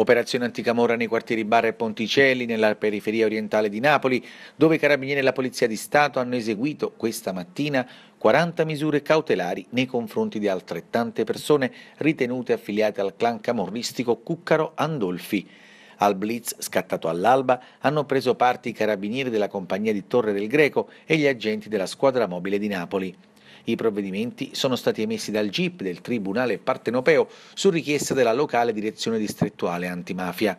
Operazione anticamora nei quartieri Barra e Ponticelli, nella periferia orientale di Napoli, dove i carabinieri e la Polizia di Stato hanno eseguito questa mattina 40 misure cautelari nei confronti di altrettante persone ritenute affiliate al clan camorristico Cuccaro Andolfi. Al blitz scattato all'alba hanno preso parte i carabinieri della compagnia di Torre del Greco e gli agenti della squadra mobile di Napoli. I provvedimenti sono stati emessi dal GIP del Tribunale Partenopeo su richiesta della locale direzione distrettuale antimafia.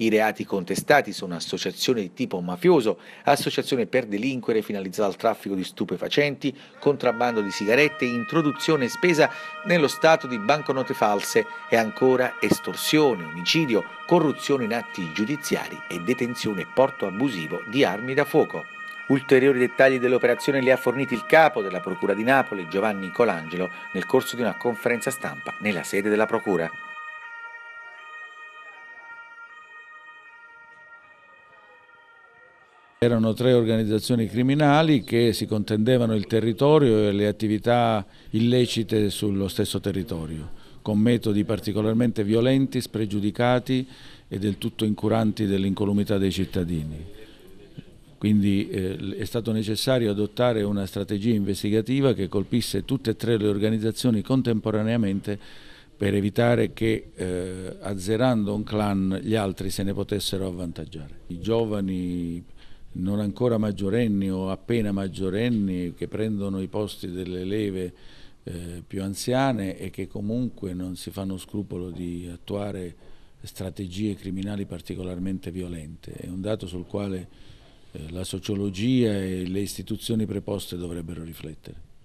I reati contestati sono associazione di tipo mafioso, associazione per delinquere finalizzata al traffico di stupefacenti, contrabbando di sigarette, introduzione e spesa nello stato di banconote false e ancora estorsione, omicidio, corruzione in atti giudiziari e detenzione e porto abusivo di armi da fuoco. Ulteriori dettagli dell'operazione li ha forniti il capo della Procura di Napoli, Giovanni Colangelo, nel corso di una conferenza stampa nella sede della Procura. Erano tre organizzazioni criminali che si contendevano il territorio e le attività illecite sullo stesso territorio, con metodi particolarmente violenti, spregiudicati e del tutto incuranti dell'incolumità dei cittadini. Quindi eh, è stato necessario adottare una strategia investigativa che colpisse tutte e tre le organizzazioni contemporaneamente per evitare che eh, azzerando un clan gli altri se ne potessero avvantaggiare. I giovani non ancora maggiorenni o appena maggiorenni che prendono i posti delle leve eh, più anziane e che comunque non si fanno scrupolo di attuare strategie criminali particolarmente violente. È un dato sul quale eh, la sociologia e le istituzioni preposte dovrebbero riflettere.